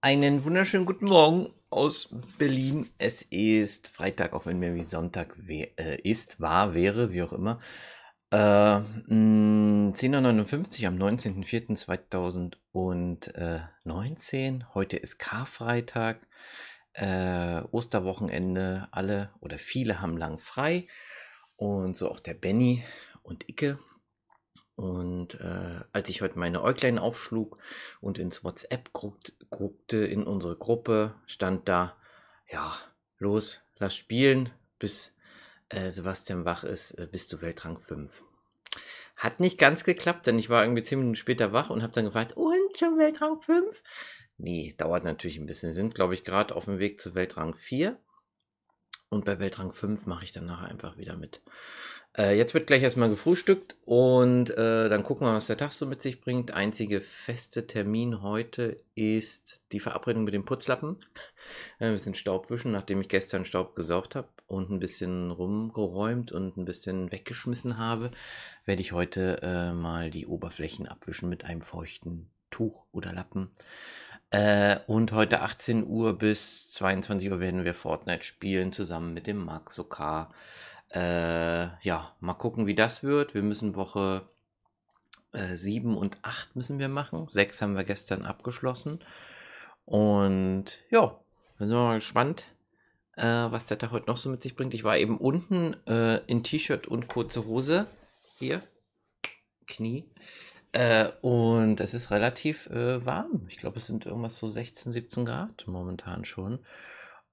Einen wunderschönen guten Morgen aus Berlin. Es ist Freitag, auch wenn mir wie Sonntag äh, ist, war, wäre, wie auch immer. Äh, 10.59 mm, am 19.04.2019. Heute ist Karfreitag, äh, Osterwochenende. Alle oder viele haben lang frei. Und so auch der Benny und Icke. Und äh, als ich heute meine Äuglein aufschlug und ins WhatsApp guckte, guckte in unsere Gruppe, stand da, ja, los, lass spielen, bis äh, Sebastian wach ist, äh, bist du Weltrang 5. Hat nicht ganz geklappt, denn ich war irgendwie 10 Minuten später wach und habe dann gefragt, und schon Weltrang 5? Nee, dauert natürlich ein bisschen. Wir sind, glaube ich, gerade auf dem Weg zu Weltrang 4. Und bei Weltrang 5 mache ich dann nachher einfach wieder mit. Äh, jetzt wird gleich erstmal gefrühstückt und äh, dann gucken wir, was der Tag so mit sich bringt. Einzige feste Termin heute ist die Verabredung mit dem Putzlappen. Äh, ein bisschen Staub wischen, nachdem ich gestern Staub gesaugt habe und ein bisschen rumgeräumt und ein bisschen weggeschmissen habe, werde ich heute äh, mal die Oberflächen abwischen mit einem feuchten Tuch oder Lappen. Äh, und heute 18 Uhr bis 22 Uhr werden wir Fortnite spielen, zusammen mit dem Max Sokar. Äh, ja, mal gucken, wie das wird. Wir müssen Woche äh, 7 und 8 müssen wir machen. 6 haben wir gestern abgeschlossen. Und ja, dann sind wir mal gespannt, äh, was der Tag heute noch so mit sich bringt. Ich war eben unten äh, in T-Shirt und kurze Hose. Hier, Knie. Äh, und es ist relativ äh, warm. Ich glaube, es sind irgendwas so 16, 17 Grad momentan schon.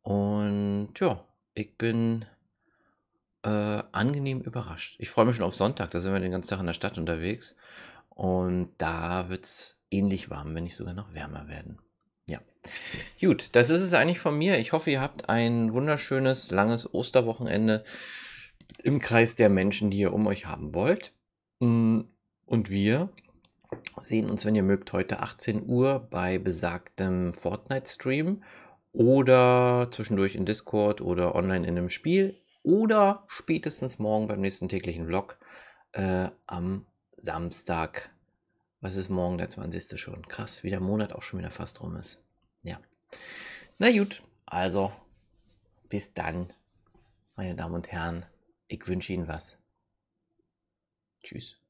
Und ja, ich bin äh, angenehm überrascht. Ich freue mich schon auf Sonntag, da sind wir den ganzen Tag in der Stadt unterwegs. Und da wird es ähnlich warm, wenn nicht sogar noch wärmer werden. Ja. Gut, das ist es eigentlich von mir. Ich hoffe, ihr habt ein wunderschönes, langes Osterwochenende im Kreis der Menschen, die ihr um euch haben wollt. Hm und wir sehen uns, wenn ihr mögt, heute 18 Uhr bei besagtem Fortnite-Stream oder zwischendurch in Discord oder online in einem Spiel oder spätestens morgen beim nächsten täglichen Vlog äh, am Samstag. Was ist morgen der 20. schon? Krass, wie der Monat auch schon wieder fast rum ist. Ja. Na gut, also bis dann, meine Damen und Herren. Ich wünsche Ihnen was. Tschüss.